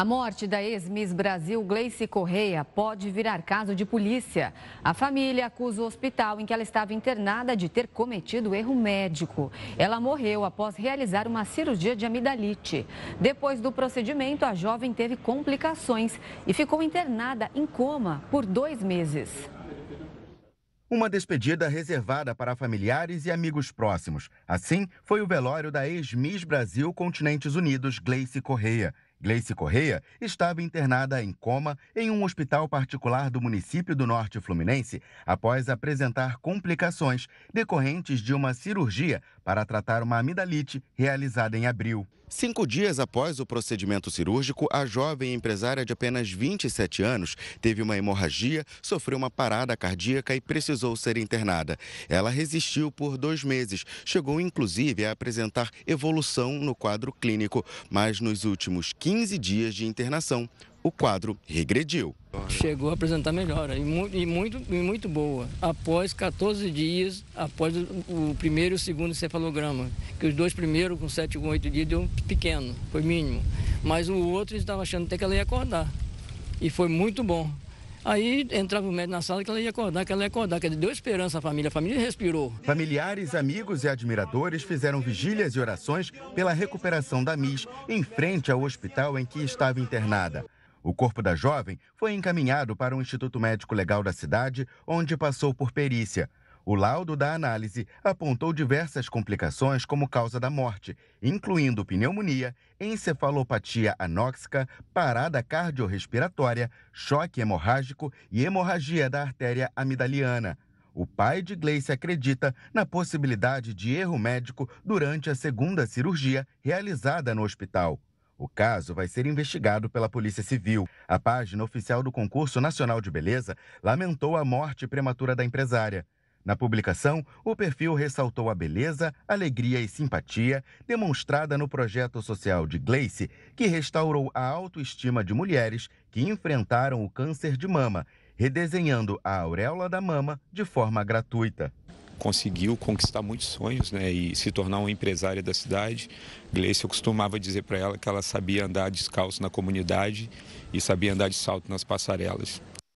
A morte da ex-Miss Brasil Gleice Correia pode virar caso de polícia. A família acusa o hospital em que ela estava internada de ter cometido erro médico. Ela morreu após realizar uma cirurgia de amidalite. Depois do procedimento, a jovem teve complicações e ficou internada em coma por dois meses. Uma despedida reservada para familiares e amigos próximos. Assim, foi o velório da ex-Miss Brasil Continentes Unidos, Gleice Correia. Gleice Correia estava internada em coma em um hospital particular do município do Norte Fluminense após apresentar complicações decorrentes de uma cirurgia para tratar uma amidalite realizada em abril. Cinco dias após o procedimento cirúrgico, a jovem empresária de apenas 27 anos teve uma hemorragia, sofreu uma parada cardíaca e precisou ser internada. Ela resistiu por dois meses, chegou inclusive a apresentar evolução no quadro clínico, mas nos últimos 15 dias de internação, o quadro regrediu. Chegou a apresentar melhora e muito, e muito, e muito boa. Após 14 dias, após o, primeiro e o segundo cefalograma, que os dois primeiros, com 7 ou 8 dias, deu pequeno, foi mínimo. Mas o outro estava achando até que ela ia acordar. E foi muito bom. Aí entrava o médico na sala que ela ia acordar, que ela ia acordar, que deu esperança à família, a família respirou. Familiares, amigos e admiradores fizeram vigílias e orações pela recuperação da Miss em frente ao hospital em que estava internada. O corpo da jovem foi encaminhado para um instituto médico legal da cidade, onde passou por perícia. O laudo da análise apontou diversas complicações como causa da morte, incluindo pneumonia, encefalopatia anóxica, parada cardiorrespiratória, choque hemorrágico e hemorragia da artéria amidaliana. O pai de Gleice acredita na possibilidade de erro médico durante a segunda cirurgia realizada no hospital. O caso vai ser investigado pela Polícia Civil. A página oficial do Concurso Nacional de Beleza lamentou a morte prematura da empresária. Na publicação, o perfil ressaltou a beleza, alegria e simpatia demonstrada no projeto social de Gleice, que restaurou a autoestima de mulheres que enfrentaram o câncer de mama, redesenhando a auréola da mama de forma gratuita conseguiu conquistar muitos sonhos né, e se tornar uma empresária da cidade. Gleice, eu costumava dizer para ela que ela sabia andar descalço na comunidade e sabia andar de salto nas passarelas.